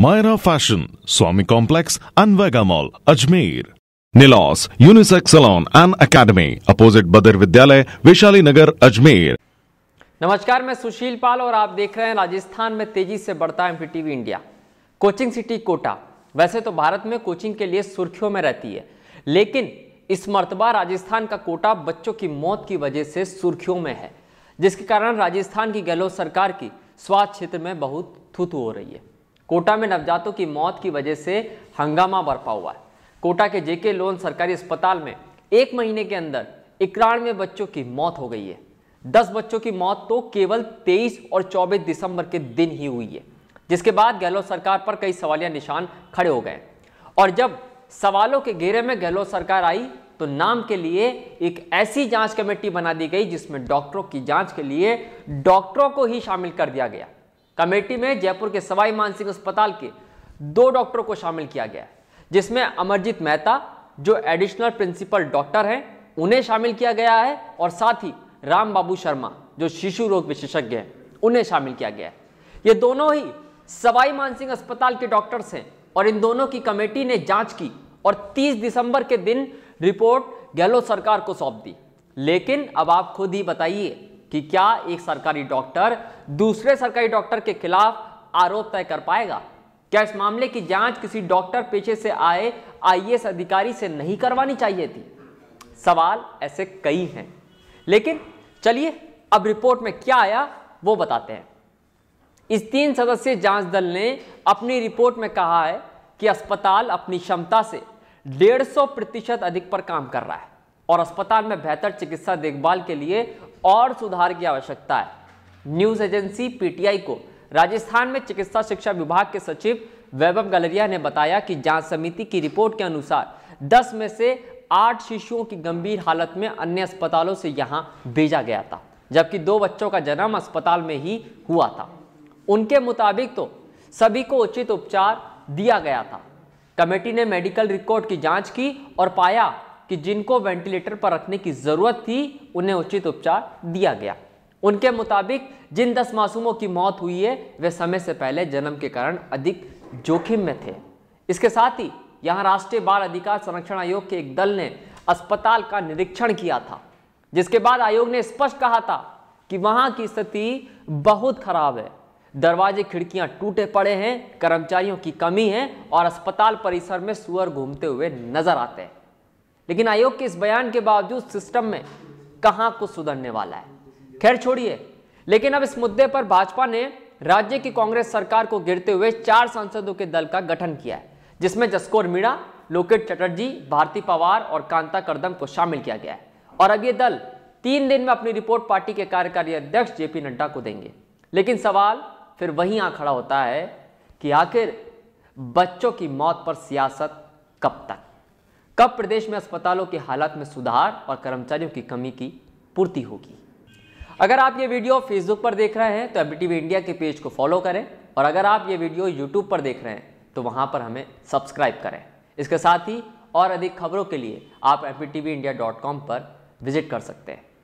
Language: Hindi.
मायरा फैशन स्वामी कॉम्प्लेक्स अनवेगा मॉल अजमेर निलॉस unisex salon and academy opposite बदर विद्यालय वैशाली नगर अजमेर नमस्कार मैं सुशील पाल और आप देख रहे हैं राजस्थान में तेजी से बढ़ता है MPTV India coaching city Kota वैसे तो भारत में कोचिंग के लिए सुर्खियों में रहती है लेकिन इस मरतबा राजस्थान का कोटा बच्चों की मौत की वजह से सुर्खियों में है जिसके कारण राजस्थान की गहलोत सरकार की स्वास्थ्य क्षेत्र में बहुत थूथू हो रही है कोटा में नवजातों की मौत की वजह से हंगामा बरपा हुआ है कोटा के जेके लोन सरकारी अस्पताल में एक महीने के अंदर इक्यानवे बच्चों की मौत हो गई है दस बच्चों की मौत तो केवल तेईस और चौबीस दिसंबर के दिन ही हुई है जिसके बाद गहलोत सरकार पर कई सवालिया निशान खड़े हो गए और जब सवालों के घेरे में गहलोत सरकार आई तो नाम के लिए एक ऐसी जांच कमेटी बना दी गई जिसमें डॉक्टरों की जांच के लिए डॉक्टरों को ही शामिल कर दिया गया कमेटी में जयपुर के सवाई मानसिंह अस्पताल के दो डॉक्टरों को शामिल किया गया जिसमें अमरजीत मेहता जो एडिशनल प्रिंसिपल डॉक्टर हैं उन्हें शामिल किया गया है और साथ ही राम बाबू शर्मा जो शिशु रोग विशेषज्ञ हैं उन्हें शामिल किया गया है ये दोनों ही सवाई मानसिंह अस्पताल के डॉक्टर्स हैं और इन दोनों की कमेटी ने जांच की और 30 दिसंबर के दिन रिपोर्ट गहलोत सरकार को सौंप दी लेकिन अब आप खुद ही बताइए कि क्या एक सरकारी डॉक्टर दूसरे सरकारी डॉक्टर के खिलाफ आरोप तय कर पाएगा क्या इस मामले की जांच किसी डॉक्टर पेशे से आए आईएएस अधिकारी से नहीं करवानी चाहिए थी सवाल ऐसे कई हैं लेकिन चलिए अब रिपोर्ट में क्या आया वो बताते हैं इस तीन सदस्यीय जांच दल ने अपनी रिपोर्ट में कहा है कि अस्पताल अपनी क्षमता से 150 प्रतिशत अधिक पर काम कर रहा है और अस्पताल में बेहतर चिकित्सा देखभाल के लिए और सुधार की आवश्यकता है न्यूज एजेंसी पीटीआई को राजस्थान में चिकित्सा शिक्षा विभाग के सचिव वैभव गलरिया ने बताया कि जांच समिति की रिपोर्ट के अनुसार 10 में से 8 शिशुओं की गंभीर हालत में अन्य अस्पतालों से यहां भेजा गया था जबकि दो बच्चों का जन्म अस्पताल में ही हुआ था उनके मुताबिक तो सभी को उचित उपचार दिया गया था कमेटी ने मेडिकल रिकॉर्ड की जांच की और पाया कि जिनको वेंटिलेटर पर रखने की ज़रूरत थी उन्हें उचित उपचार दिया गया उनके मुताबिक जिन दस मासूमों की मौत हुई है वे समय से पहले जन्म के कारण अधिक जोखिम में थे इसके साथ ही यहाँ राष्ट्रीय बाल अधिकार संरक्षण आयोग के एक दल ने अस्पताल का निरीक्षण किया था जिसके बाद आयोग ने स्पष्ट कहा था कि वहां की स्थिति बहुत खराब है दरवाजे खिड़कियां टूटे पड़े हैं कर्मचारियों की कमी है और अस्पताल परिसर में सुअर घूमते हुए नजर आते हैं लेकिन आयोग के इस बयान के बावजूद सिस्टम में कहां कुछ सुधरने वाला है खैर छोड़िए लेकिन अब इस मुद्दे पर भाजपा ने राज्य की कांग्रेस सरकार को गिरते हुए चार सांसदों के दल का गठन किया है जिसमें जसकोर मीणा लोकेट चटर्जी भारती पवार और कांता करदम को शामिल किया गया है और अब ये दल तीन दिन में अपनी रिपोर्ट पार्टी के कार्यकारी अध्यक्ष जेपी नड्डा को देंगे लेकिन सवाल फिर वहीं आ खड़ा होता है कि आखिर बच्चों की मौत पर सियासत कब तक कब प्रदेश में अस्पतालों के हालात में सुधार और कर्मचारियों की कमी की पूर्ति होगी अगर आप ये वीडियो फेसबुक पर देख रहे हैं तो एबी टी इंडिया के पेज को फॉलो करें और अगर आप ये वीडियो यूट्यूब पर देख रहे हैं तो वहाँ पर हमें सब्सक्राइब करें इसके साथ ही और अधिक खबरों के लिए आप एबी पर विजिट कर सकते हैं